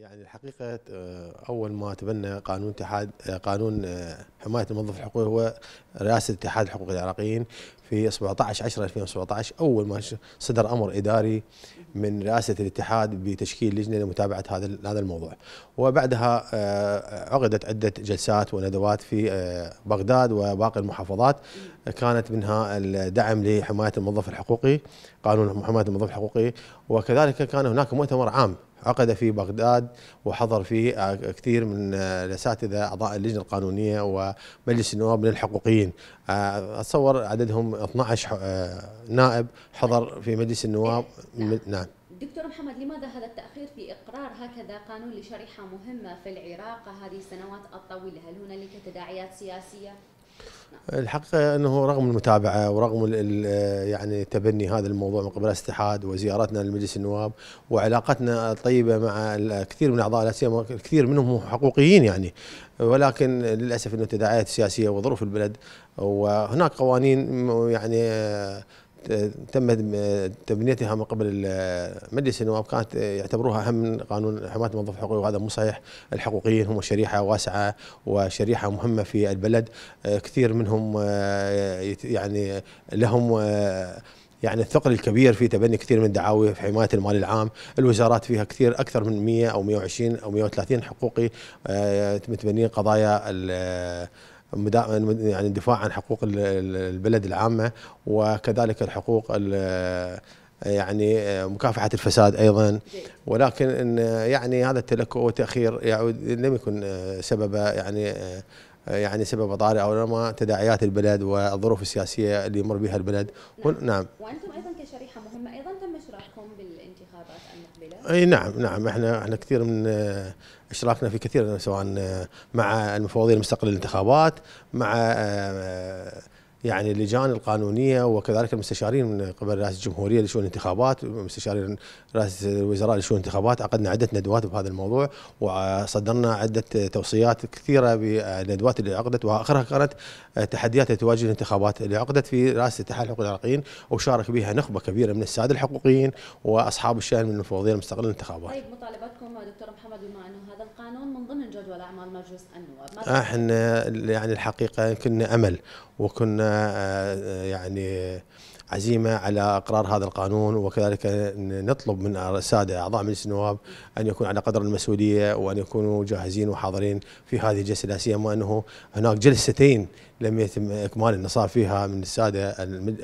يعني الحقيقة آه، أول ما تبنى قانون اتحاد آه، قانون آه، حماية الموظف الحقوقي هو رئاسة اتحاد الحقوق العراقيين في 17 10 2017 أول ما صدر أمر إداري من رئاسة الاتحاد بتشكيل لجنة لمتابعة هذا هذا الموضوع وبعدها عقدت عدة جلسات وندوات في بغداد وباقي المحافظات كانت منها الدعم لحماية الموظف الحقوقي قانون حماية الموظف الحقوقي وكذلك كان هناك مؤتمر عام عقد في بغداد وحضر فيه آه، كثير من آه، الاساتذه اعضاء اللجنه القانونيه ومجلس النواب من الحقوقيين آه، اتصور عددهم 12 نائب حضر في مجلس النواب نعم. نعم دكتور محمد لماذا هذا التأخير في إقرار هكذا قانون لشريحة مهمة في العراق هذه السنوات الطويلة هل هنالك تداعيات سياسية؟ الحقيقه انه رغم المتابعه ورغم يعني تبني هذا الموضوع من قبل الاتحاد وزياراتنا لمجلس النواب وعلاقتنا الطيبه مع الكثير من الاعضاء لا سيما الكثير منهم حقوقيين يعني ولكن للاسف انه التداعيات السياسيه وظروف البلد وهناك قوانين يعني تم تبنيتها من قبل مجلس النواب كانت يعتبروها اهم من قانون حمايه الموظف الحقوقي وهذا مو صحيح، الحقوقيين هم شريحه واسعه وشريحه مهمه في البلد، آه، كثير منهم آه، يعني لهم آه، يعني الثقل الكبير في تبني كثير من الدعاوي في حمايه المال العام، الوزارات فيها كثير اكثر من 100 او 120 او 130 حقوقي متبنين قضايا يعني الدفاع عن حقوق البلد العامه وكذلك الحقوق يعني مكافحه الفساد ايضا ولكن ان يعني هذا التلكؤ والتاخير يعود لم يكن سبب يعني يعني سبب طارئ او انما تداعيات البلد والظروف السياسيه اللي يمر بها البلد نعم, نعم. وانتم ايضا كشريحه مهمه ايضا اشتراككم بالانتخابات المقبله؟ اي نعم نعم احنا احنا كثير من آه، اشراكنا في كثير سواء آه، مع المفوضيه المستقله للانتخابات مع آه، يعني اللجان القانونيه وكذلك المستشارين من قبل رئاسه الجمهوريه لشؤون الانتخابات ومستشارين رئاسه الوزراء لشؤون الانتخابات عقدنا عده ندوات بهذا الموضوع وصدرنا عده توصيات كثيره بالندوات اللي عقدت واخرها كانت تحديات تواجه الانتخابات اللي عقدت في رئاسه اتحاد حقوق العراقيين وشارك بها نخبه كبيره من الساده الحقوقيين واصحاب الشان من المفوضيه المستقله للانتخابات. طيب مطالبتكم دكتور محمد بما انه هذا القانون من ضمن جدول اعمال مجلس النواب. احنا يعني الحقيقه كنا امل وكنا آه، آه، يعني عزيمه على اقرار هذا القانون وكذلك نطلب من الساده اعضاء مجلس النواب ان يكون على قدر المسؤوليه وان يكونوا جاهزين وحاضرين في هذه الجلسه لا سيما انه هناك جلستين لم يتم اكمال النصاب فيها من الساده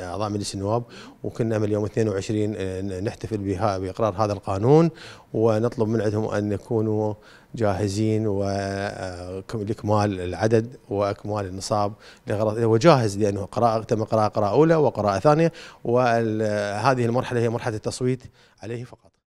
اعضاء مجلس النواب وكنا من اليوم 22 نحتفل بها باقرار هذا القانون ونطلب من عندهم ان يكونوا جاهزين آه، آه، لاكمال العدد واكمال النصاب لغرض هو جاهز لانه قراءه تم قراءه قراءه اولى وقراءه ثانيه وهذه آه، المرحله هي مرحله التصويت عليه فقط